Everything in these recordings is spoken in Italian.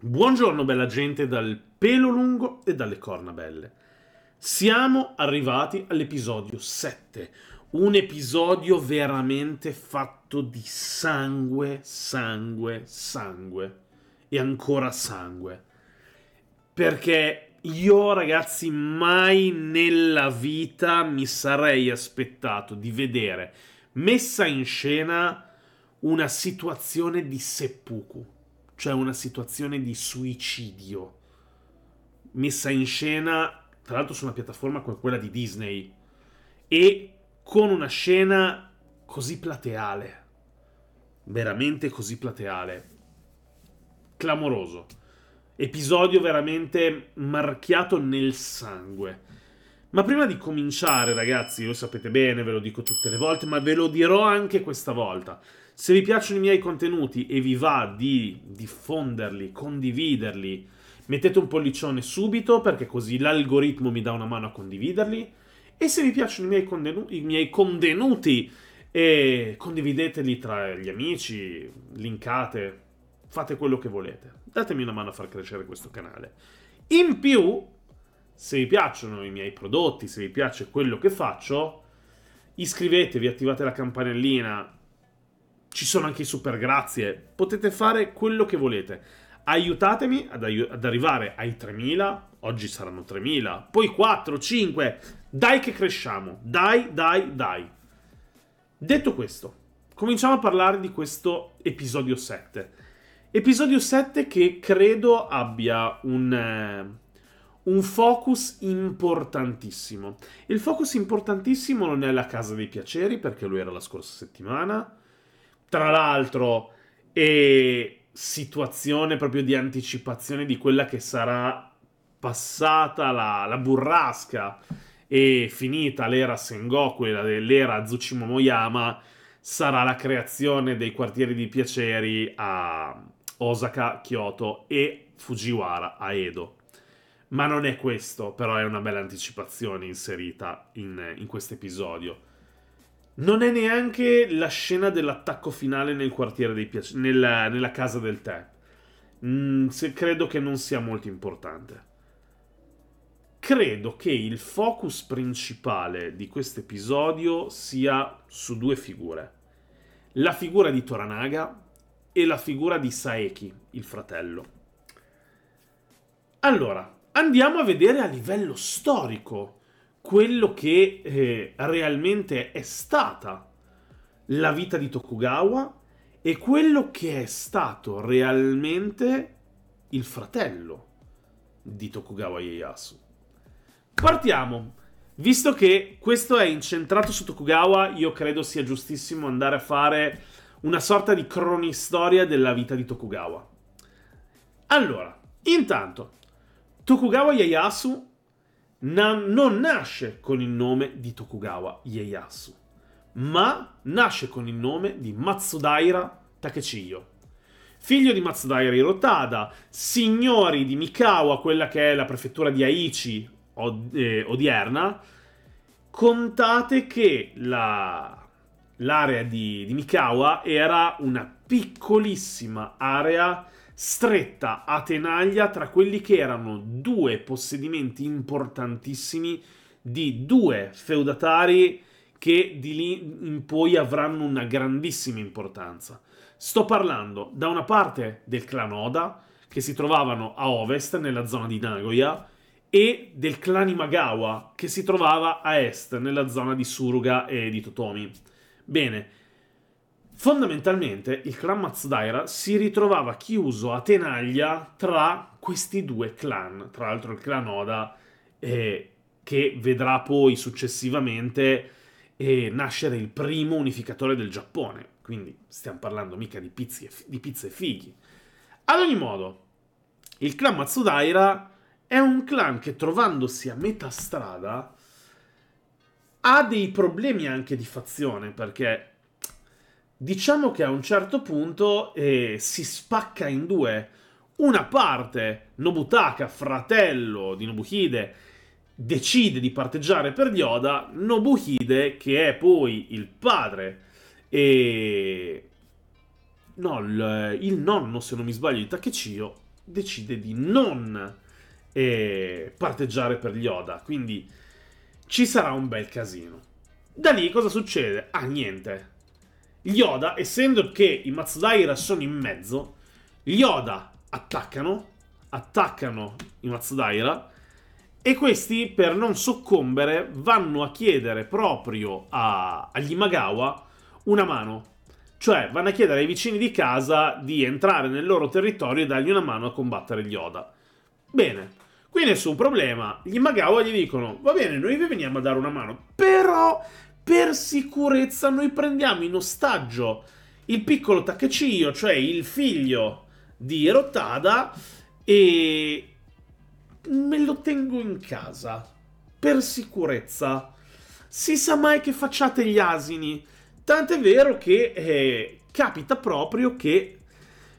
Buongiorno bella gente dal pelo lungo e dalle corna belle. Siamo arrivati all'episodio 7, un episodio veramente fatto di sangue, sangue, sangue e ancora sangue. Perché io ragazzi mai nella vita mi sarei aspettato di vedere messa in scena una situazione di seppuku cioè una situazione di suicidio messa in scena, tra l'altro su una piattaforma come quella di Disney, e con una scena così plateale, veramente così plateale, clamoroso, episodio veramente marchiato nel sangue. Ma prima di cominciare, ragazzi, lo sapete bene, ve lo dico tutte le volte, ma ve lo dirò anche questa volta. Se vi piacciono i miei contenuti e vi va di diffonderli, condividerli, mettete un pollicione subito perché così l'algoritmo mi dà una mano a condividerli. E se vi piacciono i miei, condenu- i miei contenuti e eh, condivideteli tra gli amici, linkate, fate quello che volete. Datemi una mano a far crescere questo canale. In più, se vi piacciono i miei prodotti, se vi piace quello che faccio, iscrivetevi, attivate la campanellina ci sono anche i super grazie, potete fare quello che volete. Aiutatemi ad, aiu- ad arrivare ai 3.000, oggi saranno 3.000, poi 4, 5, dai che cresciamo, dai, dai, dai. Detto questo, cominciamo a parlare di questo episodio 7. Episodio 7 che credo abbia un, eh, un focus importantissimo. Il focus importantissimo non è la casa dei piaceri, perché lo era la scorsa settimana, tra l'altro e situazione proprio di anticipazione di quella che sarà passata la, la burrasca e finita l'era Sengoku e l'era Tsushima Moyama sarà la creazione dei quartieri di piaceri a Osaka, Kyoto e Fujiwara a Edo. Ma non è questo, però è una bella anticipazione inserita in, in questo episodio. Non è neanche la scena dell'attacco finale nel quartiere dei piaceri, nella, nella casa del tè. Mm, se, credo che non sia molto importante. Credo che il focus principale di questo episodio sia su due figure. La figura di Toranaga e la figura di Saeki, il fratello. Allora, andiamo a vedere a livello storico quello che eh, realmente è stata la vita di Tokugawa e quello che è stato realmente il fratello di Tokugawa Ieyasu. Partiamo. Visto che questo è incentrato su Tokugawa, io credo sia giustissimo andare a fare una sorta di cronistoria della vita di Tokugawa. Allora, intanto, Tokugawa Ieyasu non nasce con il nome di Tokugawa Ieyasu, ma nasce con il nome di Matsudaira Takechiyo. Figlio di Matsudaira Hirotada, signori di Mikawa, quella che è la prefettura di Aichi od- eh, odierna, contate che la, l'area di, di Mikawa era una piccolissima area stretta a tenaglia tra quelli che erano due possedimenti importantissimi di due feudatari che di lì in poi avranno una grandissima importanza. Sto parlando da una parte del clan Oda, che si trovavano a ovest, nella zona di Nagoya, e del clan Imagawa, che si trovava a est, nella zona di Suruga e di Totomi. Bene, Fondamentalmente il clan Mazdaira si ritrovava chiuso a tenaglia tra questi due clan, tra l'altro il clan Oda, eh, che vedrà poi successivamente eh, nascere il primo unificatore del Giappone, quindi stiamo parlando mica di, pizzi di pizze fighi. Ad ogni modo, il clan Matsudaira è un clan che trovandosi a metà strada ha dei problemi anche di fazione, perché diciamo che a un certo punto eh, si spacca in due. Una parte, Nobutaka, fratello di Nobuhide, decide di parteggiare per Yoda. Nobuhide, che è poi il padre e... No, il, il nonno, se non mi sbaglio, di Takechio, decide di non eh, parteggiare per Yoda. Quindi ci sarà un bel casino. Da lì cosa succede? Ah, niente gli Oda, essendo che i Matsudaira sono in mezzo, gli attaccano, attaccano i Matsudaira e questi, per non soccombere, vanno a chiedere proprio a, agli Imagawa una mano. Cioè, vanno a chiedere ai vicini di casa di entrare nel loro territorio e dargli una mano a combattere gli Oda. Bene, qui nessun problema. Gli Imagawa gli dicono, va bene, noi vi veniamo a dare una mano, però per sicurezza noi prendiamo in ostaggio il piccolo Takechio, cioè il figlio di Rotada, e me lo tengo in casa. Per sicurezza. Si sa mai che facciate gli asini. Tant'è vero che eh, capita proprio che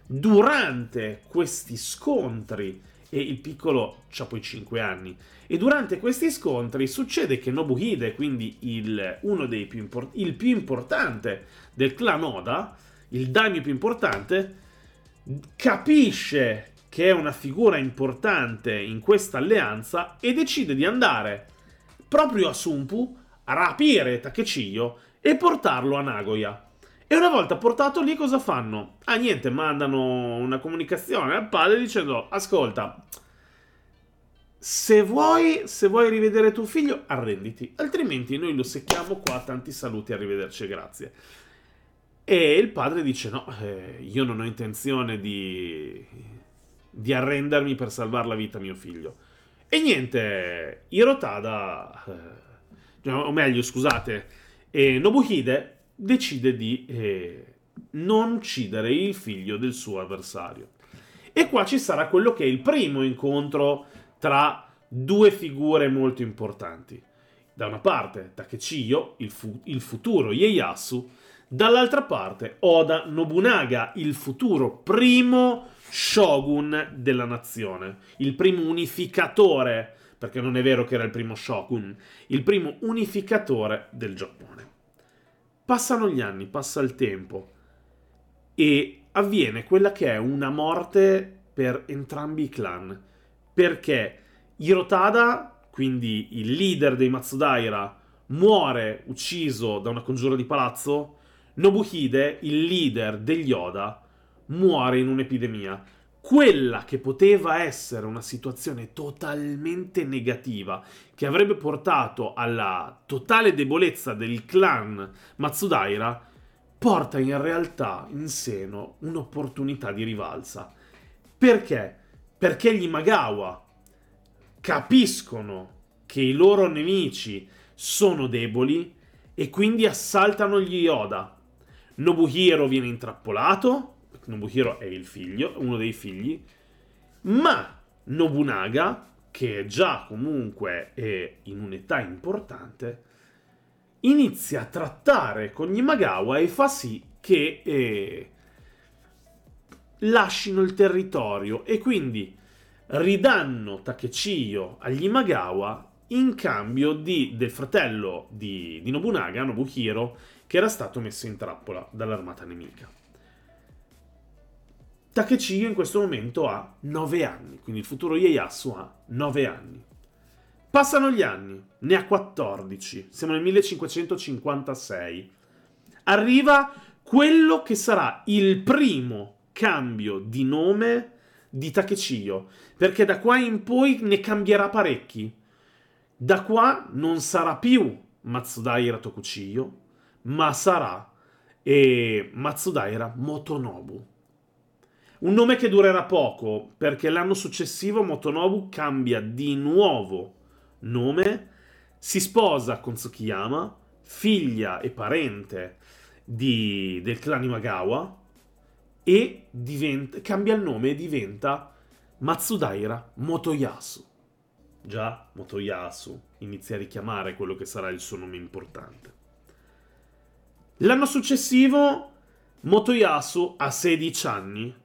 durante questi scontri e il piccolo ha poi 5 anni. E durante questi scontri succede che Nobuhide, quindi il, uno dei più, import- il più importante del clan Oda, il daimyo più importante, capisce che è una figura importante in questa alleanza e decide di andare proprio a Sunpu a rapire Takechiyo e portarlo a Nagoya. E una volta portato lì, cosa fanno? Ah, niente, mandano una comunicazione al padre dicendo: Ascolta, se vuoi, se vuoi rivedere tuo figlio, arrenditi, altrimenti noi lo secchiamo qua. Tanti saluti, arrivederci, grazie. E il padre dice: No, eh, io non ho intenzione di, di arrendermi per salvare la vita a mio figlio. E niente, Hirotada, eh, o meglio, scusate, eh, Nobuhide decide di eh, non uccidere il figlio del suo avversario. E qua ci sarà quello che è il primo incontro tra due figure molto importanti. Da una parte Takechiyo, il, fu- il futuro Ieyasu, dall'altra parte Oda Nobunaga, il futuro primo shogun della nazione, il primo unificatore, perché non è vero che era il primo shogun, il primo unificatore del Giappone. Passano gli anni, passa il tempo e avviene quella che è una morte per entrambi i clan. Perché Hirotada, quindi il leader dei Matsudaira, muore ucciso da una congiura di palazzo. Nobuhide, il leader degli Oda, muore in un'epidemia quella che poteva essere una situazione totalmente negativa, che avrebbe portato alla totale debolezza del clan Matsudaira, porta in realtà in seno un'opportunità di rivalsa. Perché? Perché gli Magawa capiscono che i loro nemici sono deboli e quindi assaltano gli Yoda. Nobuhiro viene intrappolato, Nobuhiro è il figlio, uno dei figli, ma Nobunaga, che è già comunque è in un'età importante, inizia a trattare con Imagawa e fa sì che eh, lasciano il territorio e quindi ridanno Takechiyo agli Imagawa in cambio di, del fratello di, di Nobunaga, Nobuhiro, che era stato messo in trappola dall'armata nemica. Takechiyo in questo momento ha 9 anni, quindi il futuro Ieyasu ha 9 anni. Passano gli anni, ne ha 14, siamo nel 1556. Arriva quello che sarà il primo cambio di nome di Takechiyo, perché da qua in poi ne cambierà parecchi. Da qua non sarà più Matsudaira Tokuchiyo, ma sarà eh, Matsudaira Motonobu. Un nome che durerà poco, perché l'anno successivo Motonobu cambia di nuovo nome, si sposa con Tsukiyama, figlia e parente di, del clan Imagawa, e diventa, cambia il nome e diventa Matsudaira Motoyasu. Già Motoyasu inizia a richiamare quello che sarà il suo nome importante. L'anno successivo Motoyasu ha 16 anni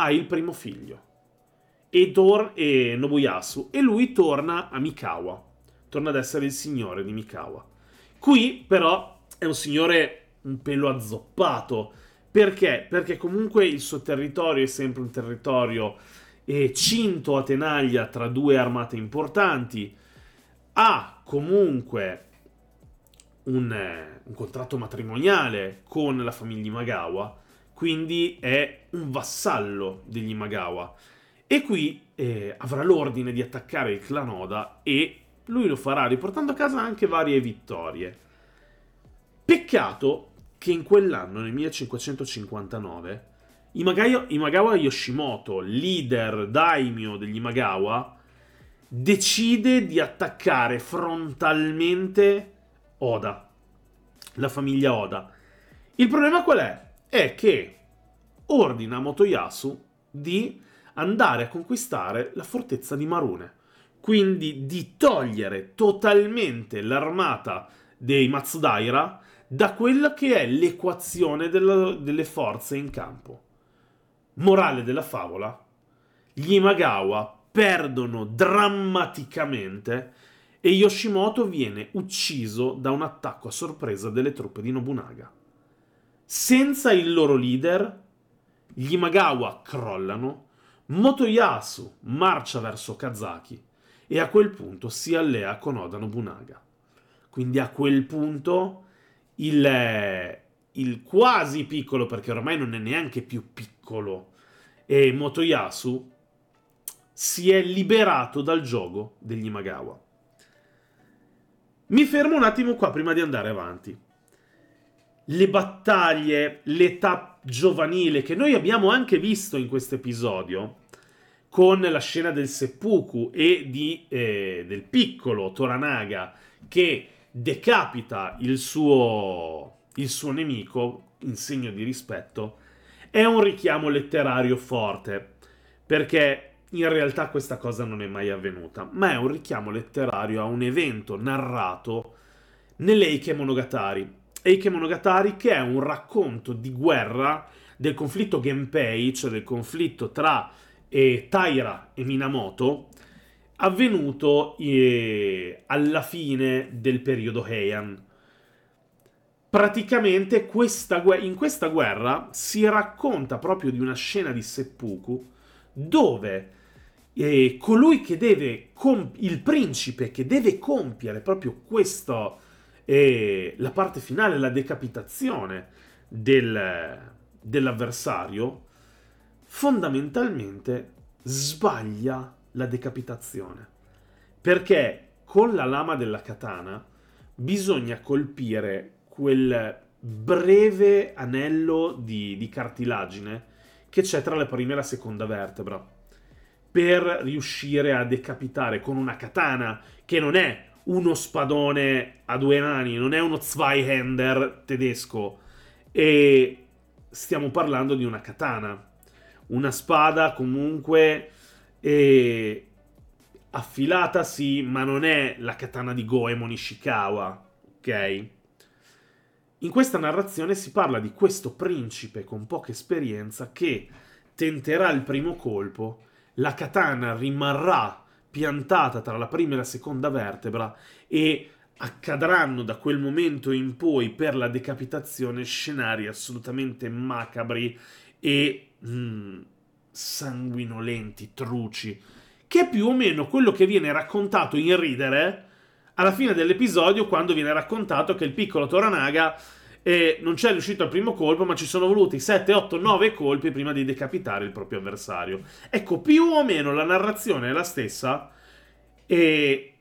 ha il primo figlio, Edor e Nobuyasu, e lui torna a Mikawa, torna ad essere il signore di Mikawa. Qui però è un signore un pelo azzoppato, perché? Perché comunque il suo territorio è sempre un territorio eh, cinto a tenaglia tra due armate importanti, ha comunque un, eh, un contratto matrimoniale con la famiglia Magawa, quindi è un vassallo degli Imagawa. E qui eh, avrà l'ordine di attaccare il clan Oda e lui lo farà riportando a casa anche varie vittorie. Peccato che in quell'anno, nel 1559, Imagaio, Imagawa Yoshimoto, leader daimyo degli Imagawa, decide di attaccare frontalmente Oda, la famiglia Oda. Il problema qual è? è che ordina a Motoyasu di andare a conquistare la fortezza di Marune, quindi di togliere totalmente l'armata dei Matsudaira da quella che è l'equazione della, delle forze in campo. Morale della favola, gli Imagawa perdono drammaticamente e Yoshimoto viene ucciso da un attacco a sorpresa delle truppe di Nobunaga. Senza il loro leader, gli Magawa crollano, Motoyasu marcia verso Kazaki e a quel punto si allea con Oda Nobunaga. Quindi a quel punto il, il quasi piccolo, perché ormai non è neanche più piccolo, e Motoyasu si è liberato dal gioco degli Imagawa. Mi fermo un attimo qua prima di andare avanti le battaglie, l'età giovanile che noi abbiamo anche visto in questo episodio con la scena del seppuku e di, eh, del piccolo Toranaga che decapita il suo, il suo nemico in segno di rispetto, è un richiamo letterario forte, perché in realtà questa cosa non è mai avvenuta, ma è un richiamo letterario a un evento narrato nelle nell'Eike Monogatari, Eike Monogatari, che è un racconto di guerra del conflitto Genpei, cioè del conflitto tra eh, Taira e Minamoto, avvenuto eh, alla fine del periodo Heian. Praticamente questa, in questa guerra si racconta proprio di una scena di seppuku dove eh, colui che deve, comp- il principe che deve compiere proprio questo e la parte finale, la decapitazione del, dell'avversario, fondamentalmente sbaglia la decapitazione. Perché con la lama della katana bisogna colpire quel breve anello di, di cartilagine che c'è tra la prima e la seconda vertebra per riuscire a decapitare con una katana che non è uno spadone a due nani, non è uno Zweihander tedesco. E stiamo parlando di una katana, una spada comunque eh, affilata sì, ma non è la katana di Goemon Ishikawa, ok? In questa narrazione si parla di questo principe con poca esperienza che tenterà il primo colpo, la katana rimarrà piantata tra la prima e la seconda vertebra e accadranno da quel momento in poi per la decapitazione scenari assolutamente macabri e mm, sanguinolenti, truci, che è più o meno quello che viene raccontato in ridere alla fine dell'episodio quando viene raccontato che il piccolo Toranaga e non c'è riuscito al primo colpo, ma ci sono voluti 7, 8, 9 colpi prima di decapitare il proprio avversario. Ecco, più o meno la narrazione è la stessa, e...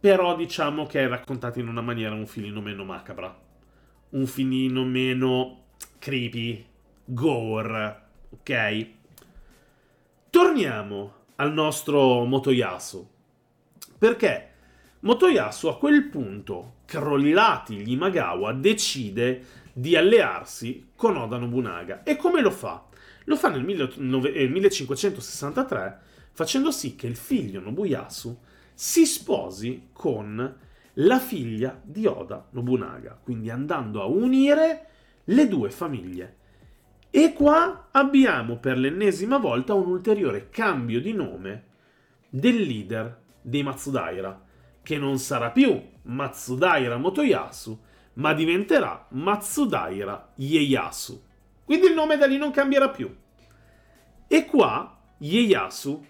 però diciamo che è raccontata in una maniera un filino meno macabra, un filino meno creepy, gore, ok? Torniamo al nostro Motoyasu, perché Motoyasu a quel punto, crollati gli Imagawa, decide di allearsi con Oda Nobunaga. E come lo fa? Lo fa nel 1563 eh, facendo sì che il figlio Nobuyasu si sposi con la figlia di Oda Nobunaga, quindi andando a unire le due famiglie. E qua abbiamo per l'ennesima volta un ulteriore cambio di nome del leader dei Matsudaira che non sarà più Matsudaira Motoyasu, ma diventerà Matsudaira Ieyasu. Quindi il nome da lì non cambierà più. E qua Ieyasu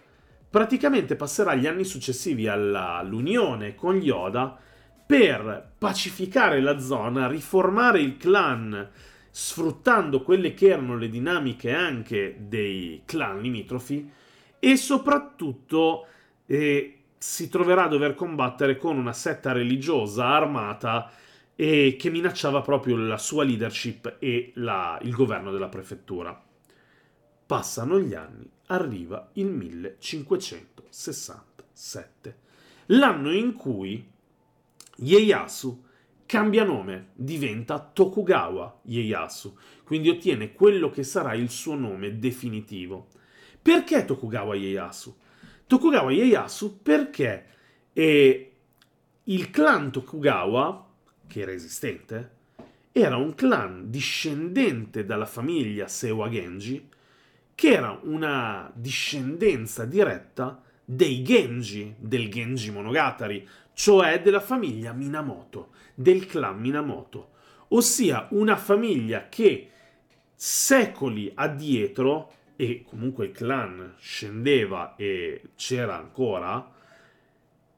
praticamente passerà gli anni successivi all'unione con gli Oda per pacificare la zona, riformare il clan, sfruttando quelle che erano le dinamiche anche dei clan limitrofi e soprattutto eh, si troverà a dover combattere con una setta religiosa armata e che minacciava proprio la sua leadership e la, il governo della prefettura. Passano gli anni, arriva il 1567, l'anno in cui Ieyasu cambia nome, diventa Tokugawa Ieyasu, quindi ottiene quello che sarà il suo nome definitivo. Perché Tokugawa Ieyasu? Tokugawa Ieyasu perché eh, il clan Tokugawa, che era esistente, era un clan discendente dalla famiglia Sewa Genji, che era una discendenza diretta dei Genji, del Genji Monogatari, cioè della famiglia Minamoto, del clan Minamoto, ossia una famiglia che secoli addietro e comunque il clan scendeva e c'era ancora,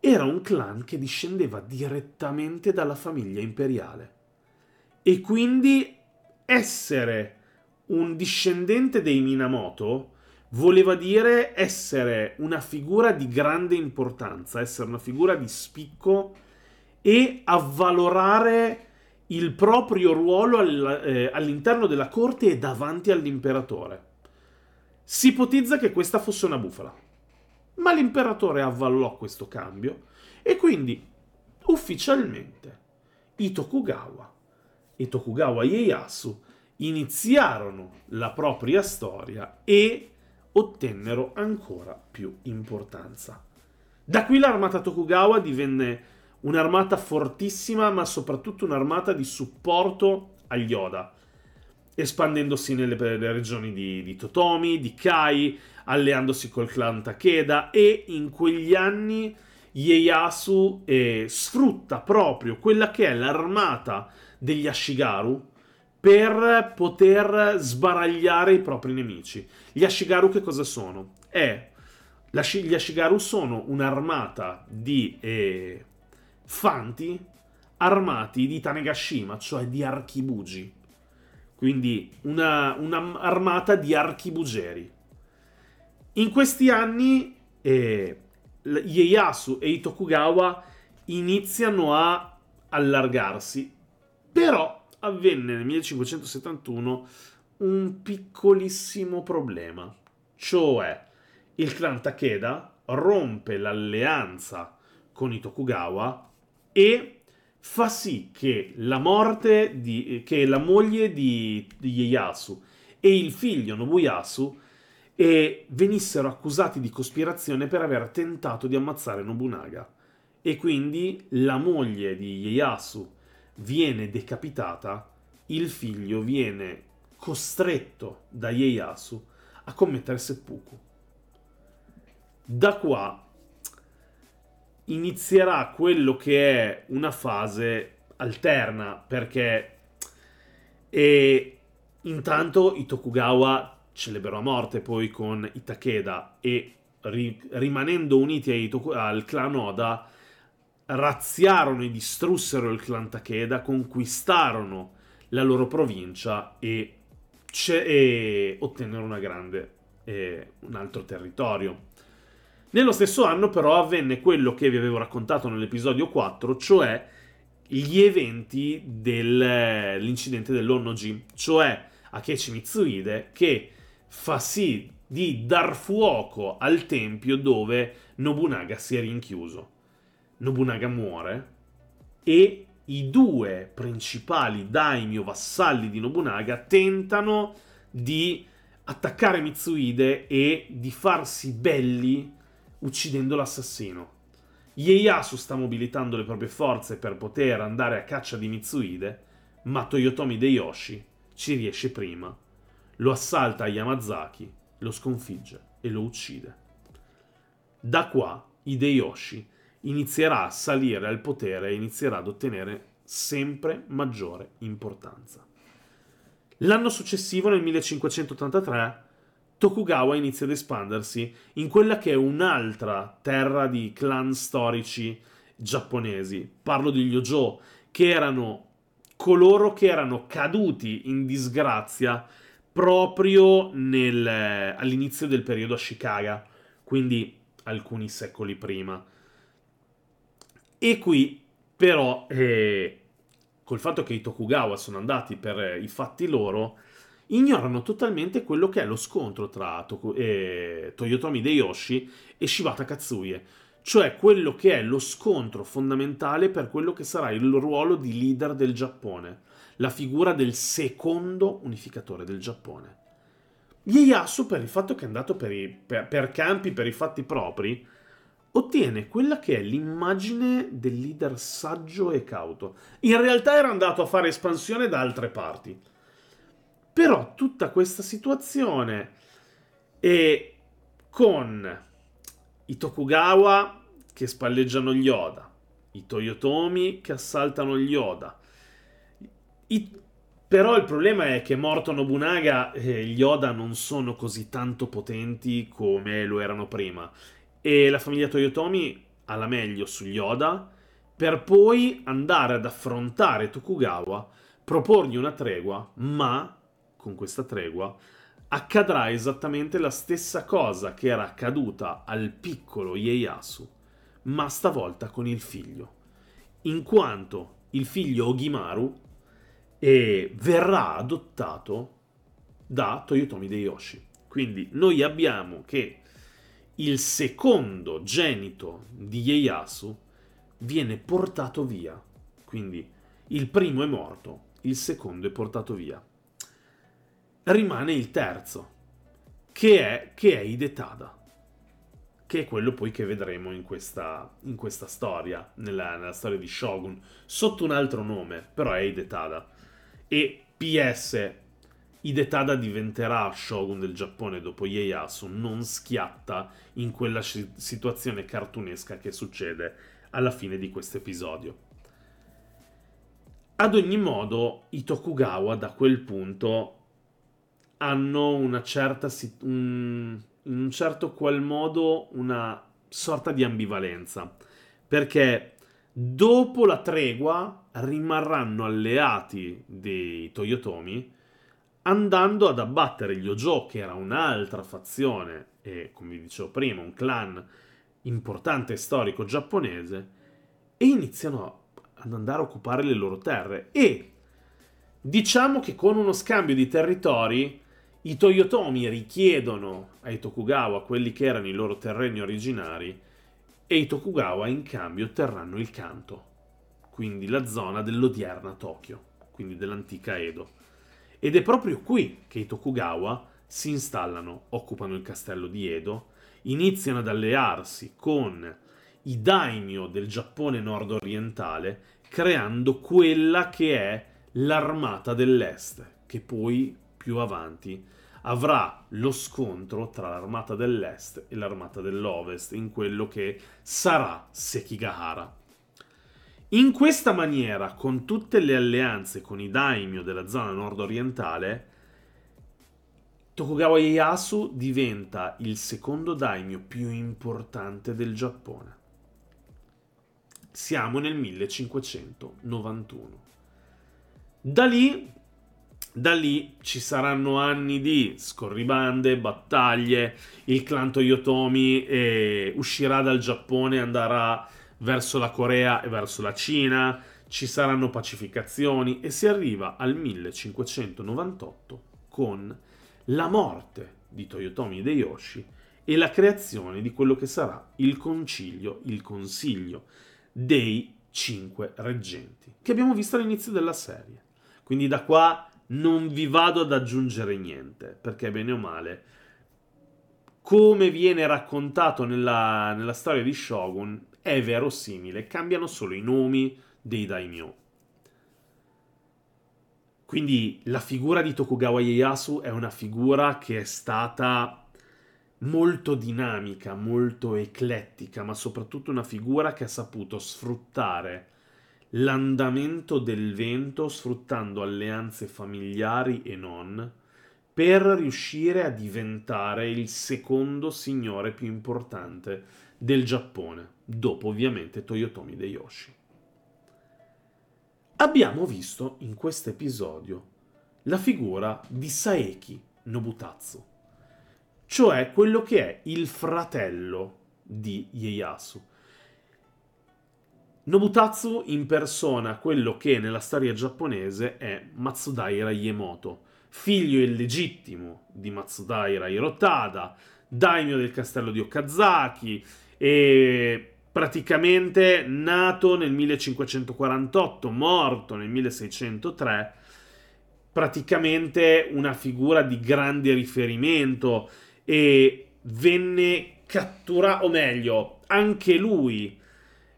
era un clan che discendeva direttamente dalla famiglia imperiale. E quindi essere un discendente dei Minamoto voleva dire essere una figura di grande importanza, essere una figura di spicco e avvalorare il proprio ruolo eh, all'interno della corte e davanti all'imperatore. Si ipotizza che questa fosse una bufala. Ma l'imperatore avvallò questo cambio e quindi ufficialmente i Tokugawa e Tokugawa Ieyasu iniziarono la propria storia e ottennero ancora più importanza. Da qui l'armata Tokugawa divenne un'armata fortissima, ma soprattutto un'armata di supporto agli Oda espandendosi nelle, regioni di, di, Totomi, di Kai, alleandosi col clan Takeda e in quegli anni Ieyasu eh, sfrutta proprio quella che è l'armata degli Ashigaru per poter sbaragliare i propri nemici. Gli Ashigaru che cosa sono? È, gli Ashigaru sono un'armata di eh, fanti armati di Tanegashima, cioè di archibugi quindi un'armata di archibugeri. In questi anni eh, Ieyasu e i Tokugawa iniziano a allargarsi, però avvenne nel 1571 un piccolissimo problema, cioè il clan Takeda rompe l'alleanza con i Tokugawa e fa sì che la morte di, che la moglie di, di Ieyasu e il figlio Nobuyasu eh, venissero accusati di cospirazione per aver tentato di ammazzare Nobunaga e quindi la moglie di Ieyasu viene decapitata, il figlio viene costretto da Ieyasu a commettere seppuku. Da qua inizierà quello che è una fase alterna perché e intanto i Tokugawa celebrano a morte poi con i Takeda e ri, rimanendo uniti Toku, al clan Oda razziarono e distrussero il clan Takeda, conquistarono la loro provincia e, e ottennero grande, eh, un altro territorio. Nello stesso anno però avvenne quello che vi avevo raccontato nell'episodio 4, cioè gli eventi dell'incidente eh, dell'Onnoji, cioè Akechi Mitsuhide che fa sì di dar fuoco al tempio dove Nobunaga si è rinchiuso. Nobunaga muore e i due principali daimyo vassalli di Nobunaga tentano di attaccare Mitsuhide e di farsi belli uccidendo l'assassino. Ieyasu sta mobilitando le proprie forze per poter andare a caccia di Mitsuhide, ma Toyotomi Deyoshi ci riesce prima. Lo assalta a Yamazaki, lo sconfigge e lo uccide. Da qua Hideyoshi inizierà a salire al potere e inizierà ad ottenere sempre maggiore importanza. L'anno successivo, nel 1583, Tokugawa inizia ad espandersi in quella che è un'altra terra di clan storici giapponesi. Parlo degli Ojo, che erano coloro che erano caduti in disgrazia proprio nel, all'inizio del periodo Ashikaga, quindi alcuni secoli prima. E qui però, eh, col fatto che i Tokugawa sono andati per eh, i fatti loro, ignorano totalmente quello che è lo scontro tra to- eh, Toyotomi Hideyoshi e Shibata Katsuye, cioè quello che è lo scontro fondamentale per quello che sarà il ruolo di leader del Giappone, la figura del secondo unificatore del Giappone. Ieyasu, per il fatto che è andato per, i, per, per campi, per i fatti propri, ottiene quella che è l'immagine del leader saggio e cauto. In realtà era andato a fare espansione da altre parti però tutta questa situazione e con i Tokugawa che spalleggiano gli Oda, i Toyotomi che assaltano gli Oda. I... Però il problema è che morto Nobunaga e gli Oda non sono così tanto potenti come lo erano prima. E la famiglia Toyotomi ha la meglio sugli Oda per poi andare ad affrontare Tokugawa, proporgli una tregua, ma con questa tregua, accadrà esattamente la stessa cosa che era accaduta al piccolo Ieyasu, ma stavolta con il figlio, in quanto il figlio Ogimaru eh, verrà adottato da Toyotomi Deyoshi. Quindi noi abbiamo che il secondo genito di Ieyasu viene portato via. Quindi il primo è morto, il secondo è portato via rimane il terzo, che è, che è Idetada, che è quello poi che vedremo in questa, in questa storia, nella, nella, storia di Shogun, sotto un altro nome, però è Idetada. E PS, Idetada diventerà Shogun del Giappone dopo Ieyasu, non schiatta in quella situazione cartunesca che succede alla fine di questo episodio. Ad ogni modo, Itokugawa da quel punto hanno una certa, un, in un certo qual modo, una sorta di ambivalenza. Perché dopo la tregua rimarranno alleati dei Toyotomi andando ad abbattere gli Ojo, che era un'altra fazione e, come vi dicevo prima, un clan importante e storico giapponese, e iniziano ad andare a occupare le loro terre. E diciamo che con uno scambio di territori i Toyotomi richiedono ai Tokugawa quelli che erano i loro terreni originari e i Tokugawa in cambio otterranno il Kanto, quindi la zona dell'odierna Tokyo, quindi dell'antica Edo. Ed è proprio qui che i Tokugawa si installano, occupano il castello di Edo, iniziano ad allearsi con i daimyo del Giappone nord-orientale, creando quella che è l'armata dell'est, che poi più avanti, avrà lo scontro tra l'armata dell'est e l'armata dell'ovest in quello che sarà Sekigahara. In questa maniera, con tutte le alleanze con i daimyo della zona nord-orientale, Tokugawa Ieyasu diventa il secondo daimyo più importante del Giappone. Siamo nel 1591. Da lì da lì ci saranno anni di scorribande, battaglie, il clan Toyotomi eh, uscirà dal Giappone e andrà verso la Corea e verso la Cina, ci saranno pacificazioni e si arriva al 1598 con la morte di Toyotomi Hideyoshi e la creazione di quello che sarà il concilio, il consiglio dei cinque reggenti, che abbiamo visto all'inizio della serie. Quindi da qua non vi vado ad aggiungere niente, perché bene o male, come viene raccontato nella, nella storia di Shogun, è verosimile, cambiano solo i nomi dei daimyo. Quindi la figura di Tokugawa Ieyasu è una figura che è stata molto dinamica, molto eclettica, ma soprattutto una figura che ha saputo sfruttare l'andamento del vento sfruttando alleanze familiari e non per riuscire a diventare il secondo signore più importante del Giappone, dopo ovviamente Toyotomi Deyoshi. Abbiamo visto in questo episodio la figura di Saeki Nobutatsu, cioè quello che è il fratello di Ieyasu, Nobutatsu impersona quello che nella storia giapponese è Matsudaira Yemoto, figlio illegittimo di Matsudaira Hirotada, daimyo del castello di Okazaki e praticamente nato nel 1548, morto nel 1603, praticamente una figura di grande riferimento e venne catturato, o meglio, anche lui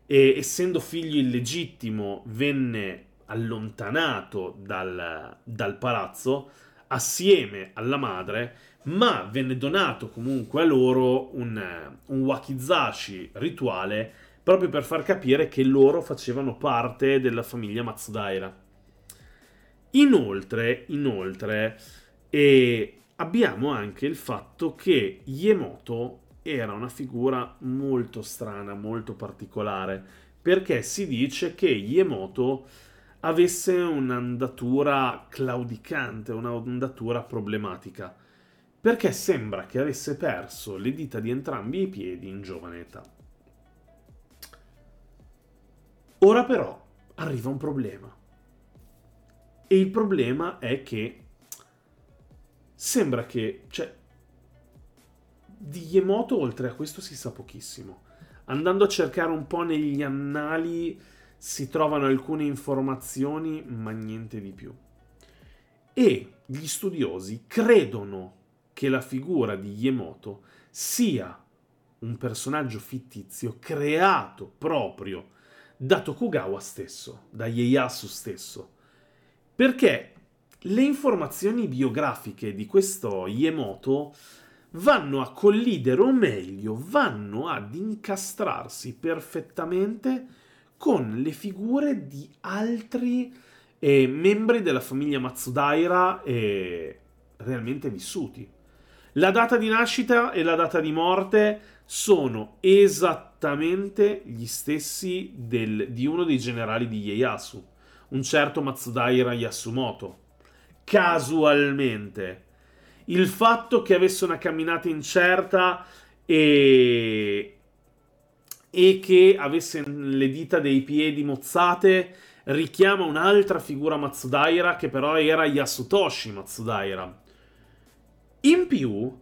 e essendo figlio illegittimo venne allontanato dal, dal palazzo assieme alla madre, ma venne donato comunque a loro un, un wakizashi rituale proprio per far capire che loro facevano parte della famiglia Matsudaira. Inoltre, inoltre eh, abbiamo anche il fatto che Yemoto era una figura molto strana, molto particolare, perché si dice che Yemoto avesse un'andatura claudicante, un'andatura problematica, perché sembra che avesse perso le dita di entrambi i piedi in giovane età. Ora però arriva un problema. E il problema è che sembra che, cioè, di Yemoto, oltre a questo, si sa pochissimo. Andando a cercare un po' negli annali, si trovano alcune informazioni, ma niente di più. E gli studiosi credono che la figura di Yemoto sia un personaggio fittizio creato proprio da Tokugawa stesso, da Ieyasu stesso. Perché le informazioni biografiche di questo Yemoto vanno a collidere o meglio vanno ad incastrarsi perfettamente con le figure di altri eh, membri della famiglia Matsudaira eh, realmente vissuti. La data di nascita e la data di morte sono esattamente gli stessi del, di uno dei generali di Ieyasu, un certo Matsudaira Yasumoto. Casualmente il fatto che avesse una camminata incerta e, e che avesse le dita dei piedi mozzate richiama un'altra figura Matsudaira che però era Yasutoshi Matsudaira. In più,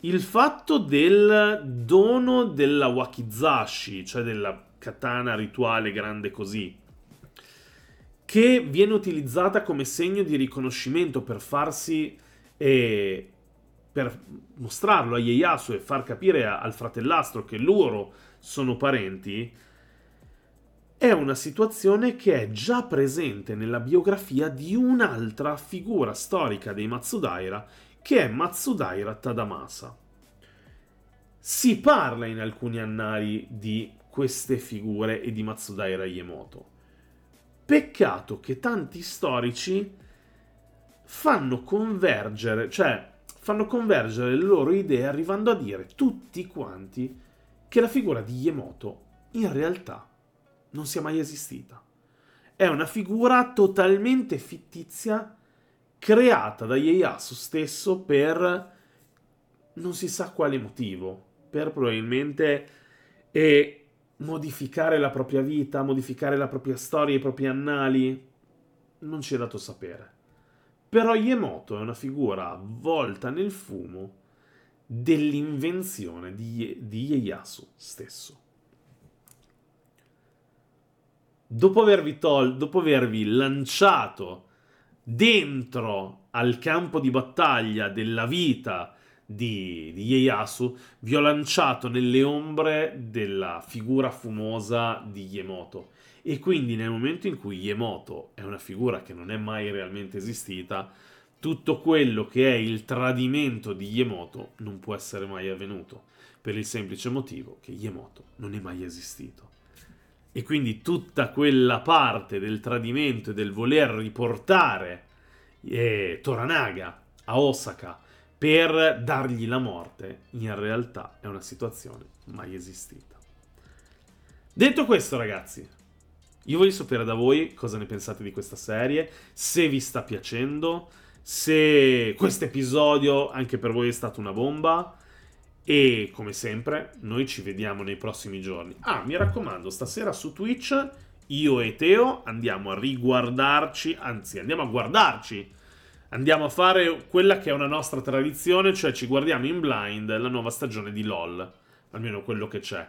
il fatto del dono della wakizashi, cioè della katana rituale grande così, che viene utilizzata come segno di riconoscimento per farsi e per mostrarlo a Ieyasu e far capire al fratellastro che loro sono parenti, è una situazione che è già presente nella biografia di un'altra figura storica dei Matsudaira, che è Matsudaira Tadamasa. Si parla in alcuni annali di queste figure e di Matsudaira Yemoto. Peccato che tanti storici fanno convergere, cioè fanno convergere le loro idee arrivando a dire tutti quanti che la figura di Yemoto in realtà non sia mai esistita. È una figura totalmente fittizia creata da Ieyasu stesso per non si sa quale motivo, per probabilmente eh, modificare la propria vita, modificare la propria storia, i propri annali, non ci è dato sapere. Però Yemoto è una figura avvolta nel fumo dell'invenzione di, di Ieyasu stesso. Dopo avervi, tol- dopo avervi lanciato dentro al campo di battaglia della vita di, di Ieyasu, vi ho lanciato nelle ombre della figura fumosa di Yemoto e quindi nel momento in cui Yemoto è una figura che non è mai realmente esistita, tutto quello che è il tradimento di Yemoto non può essere mai avvenuto, per il semplice motivo che Yemoto non è mai esistito. E quindi tutta quella parte del tradimento e del voler riportare eh, Toranaga a Osaka per dargli la morte, in realtà è una situazione mai esistita. Detto questo, ragazzi, io voglio sapere da voi cosa ne pensate di questa serie, se vi sta piacendo, se questo episodio anche per voi è stato una bomba. E come sempre, noi ci vediamo nei prossimi giorni. Ah, mi raccomando, stasera su Twitch io e Teo andiamo a riguardarci, anzi andiamo a guardarci. Andiamo a fare quella che è una nostra tradizione, cioè ci guardiamo in blind la nuova stagione di LOL, almeno quello che c'è.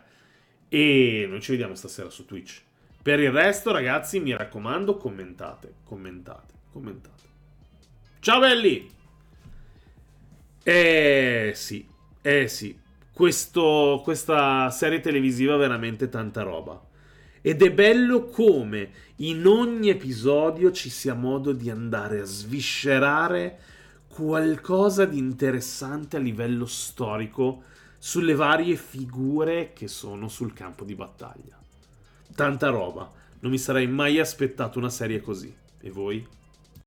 E noi ci vediamo stasera su Twitch. Per il resto, ragazzi, mi raccomando, commentate, commentate, commentate. Ciao belli! Eh sì, eh sì, Questo, questa serie televisiva ha veramente tanta roba. Ed è bello come in ogni episodio ci sia modo di andare a sviscerare qualcosa di interessante a livello storico sulle varie figure che sono sul campo di battaglia. Tanta roba. Non mi sarei mai aspettato una serie così. E voi?